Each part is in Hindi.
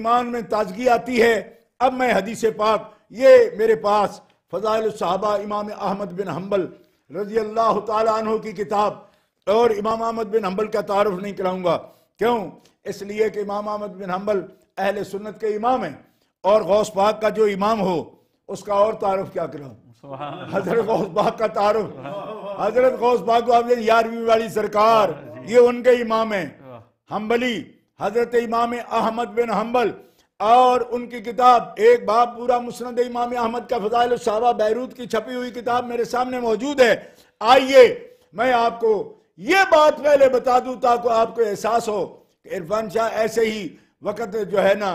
ईमान में ताजगी आती है अब मैं हदीस पाक ये मेरे पास फजाइल साहबा इमाम अहमद बिन हम्बल रजी अल्लाह तु की किताब और इमाम अहमद बिन हम्बल का तारफ़ नहीं कराऊंगा क्यों इसलिए कि इमाम अहमद बिन हम्बल अहल सुन्नत के इमाम हैं और गौस पाक का जो इमाम हो उसका और तारफ़ क्या कराऊ हजरत गौस पाक का तारफ़ हजरत गौस पाक यारवीं वाली सरकार हाँ ये उनके इमाम है हम्बली हजरत इमाम अहमद बिन हम्बल और उनकी किताब एक बाप पूरा मुस्ंद इमाम अहमद का फजाइल साहबा बैरूत की छपी हुई किताब मेरे सामने मौजूद है आइए मैं आपको ये बात पहले बता दूं ताकि आपको एहसास हो कि इरफान शाह ऐसे ही वक़्त जो है ना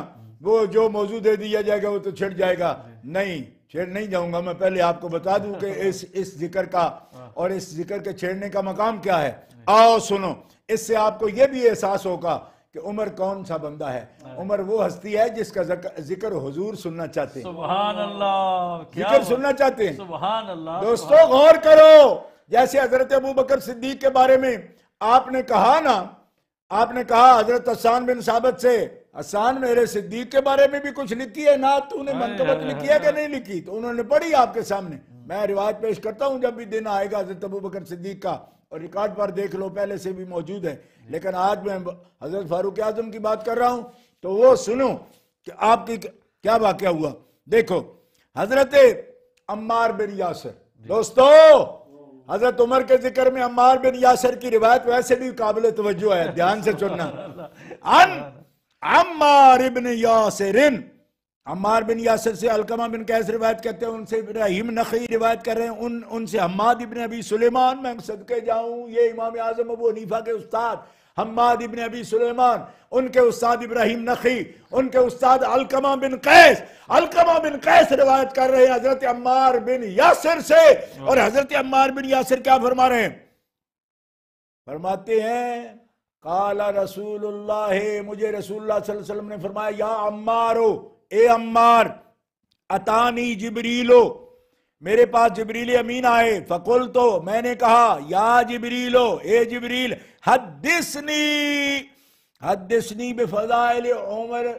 वो जो मौजूद दे दिया जाएगा वो तो छिड़ जाएगा नहीं छेड़ नहीं जाऊंगा मैं पहले आपको बता दूं कि इस इस जिक्र का और इस जिक्र के छेड़ने का मकाम क्या है आओ सुनो इससे आपको यह भी एहसास होगा कि उमर कौन सा बंदा है हाँ। उमर वो हस्ती है जिसका जिक्र हुजूर सुनना चाहते हैं सुबहान अल्लाह जिक्र सुनना चाहते हैं अल्लाह दोस्तों गौर करो जैसे हजरत अबू बकर सिद्दीक के बारे में आपने कहा ना आपने कहा हजरत असान बिन साबत से असान मेरे सिद्दीक के बारे में भी कुछ लिखी है ना तूने हाँ। मनकबत लिखी है कि नहीं लिखी तो उन्होंने पढ़ी आपके सामने मैं रिवाज पेश करता हूं जब भी दिन आएगा हजरत अबू बकर सिद्दीक का और रिकॉर्ड पर देख लो पहले से भी मौजूद है लेकिन आज मैं हजरत फारूक आजम की बात कर रहा हूँ तो वो सुनो कि आपकी क्या वाक्य हुआ देखो हजरत अम्मार बिन यासर दोस्तों हजरत उमर के जिक्र में अम्मार बिन यासर की रिवायत वैसे भी काबिल तवज्जो है ध्यान से सुनना अन अम्मार इबन यासरिन हमार बिन यासर से अलकमा बिन कैस रिवायत करते हैं उनसे इब्राहिम नखई रिवायत कर रहे हैं उन उनसे हमाद इबन अबी सुलेमान मैं सदके जाऊँ ये इमाम आजम अबू हनीफा के उस्ताद हम्माद इबन अबी सुलेमान उनके उस्ताद इब्राहिम नखी उनके उस्ताद अलकमा बिन कैस अलकमा बिन कैस रिवायत कर रहे हैं हजरत अम्मार बिन यासर से और हजरत अम्मार बिन यासर क्या फरमा रहे हैं फरमाते हैं काला रसूल मुझे रसूल ने फरमाया या अम्मारो ए अम्मार अतानी जिबरीलो मेरे पास जिबरील अमीन आए फकुल तो मैंने कहा या जिबरीलो ए जिबरील हदसनी हदसनी बेफजाइल उमर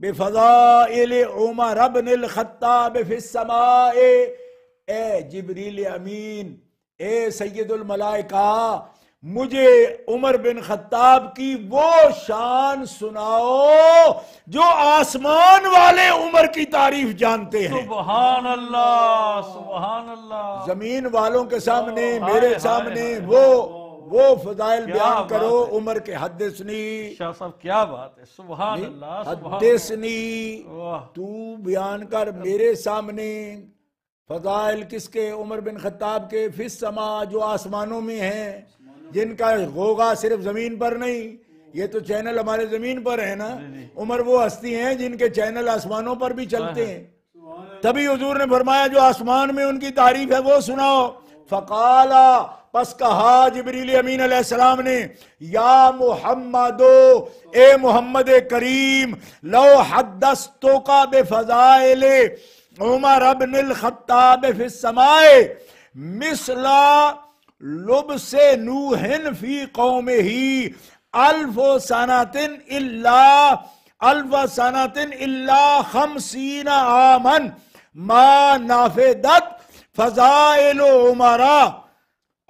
बेफजाइल उमर नील खत्ताब फिसमाए ए जिबरील अमीन ए सैदुल मलाइका मुझे उमर बिन खत्ताब की वो शान सुनाओ जो आसमान वाले उमर की तारीफ जानते हैं सुबह अल्लाह सुबहान अल्लाह जमीन वालों के सामने मेरे सामने वो वो फजाइल बयान करो उमर के हद सुनी साहब क्या बात है सुबह अल्लाह सुनी तू बयान कर मेरे सामने फजाइल किसके उमर बिन खत्ताब के फिस समा जो आसमानों में है जिनका होगा सिर्फ जमीन पर नहीं ये तो चैनल हमारे जमीन पर है ना उम्र वो हस्ती हैं जिनके चैनल आसमानों पर भी चलते हाँ, हाँ। हैं तभी हजूर ने फरमाया जो आसमान में उनकी तारीफ है वो सुनाओ फकाला बस कहा जबरील अमीन अलैहिस्सलाम ने या मुहम्मदो ए मोहम्मद करीम लो हदस्तो तो का बेफजाइल उमर अबन खत्ताब समाए मिसला लुब से नूहन फी कौम ही अल्फ सनातिन इल्ला अल्फ सनातिन इल्ला खमसीन आमन मा नाफे नाफेदत फजाइल उमरा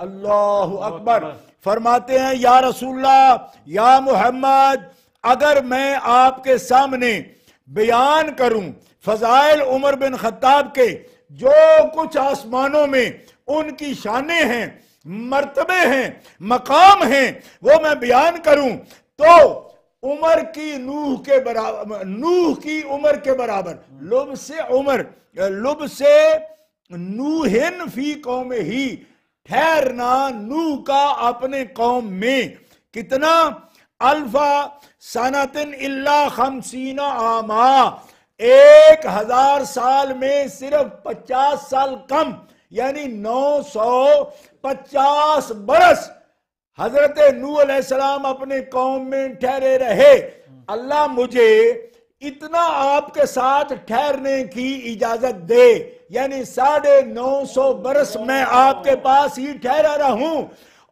अल्लाह अकबर फरमाते हैं या रसूल्ला या मोहम्मद अगर मैं आपके सामने बयान करूं फजाइल उमर बिन खत्ताब के जो कुछ आसमानों में उनकी शाने हैं मर्तबे हैं मकाम हैं वो मैं बयान करूं तो उमर की नूह के बराबर नूह की उम्र के बराबर लुब से उमर लुब से नूहिन फी कौम ही ठहरना नूह का अपने कौम में कितना अल्फा सनातिन इल्ला खमसीना आमा एक हजार साल में सिर्फ पचास साल कम यानी 950 बरस हजरत नू सलाम अपने कौम में ठहरे रहे अल्लाह मुझे इतना आपके साथ ठहरने की इजाजत दे यानी साढ़े नौ सौ बरस मैं आपके पास ही ठहरा रहा हूं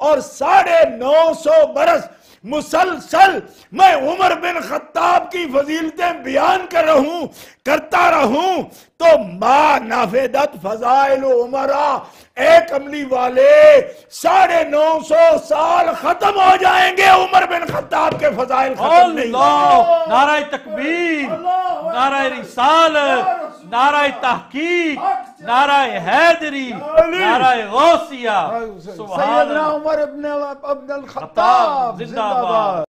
और साढ़े नौ सौ बरस मुसलसल मैं उमर बिन खत्ताब की फजीलतें बयान कर हूं करता रहूं तो मा नाफेदत फजाइल उमरा एक अमली वाले साढ़े नौ सौ साल खत्म हो जाएंगे उमर बिन खत्ताब के फजाइल नाराय तकबीर नाराय रिसाल नाराय तहकीक नाराय हैदरी नाराय गौसिया सुभान अल्लाह उमर इब्न अब्दुल खत्ताब जिंदाबाद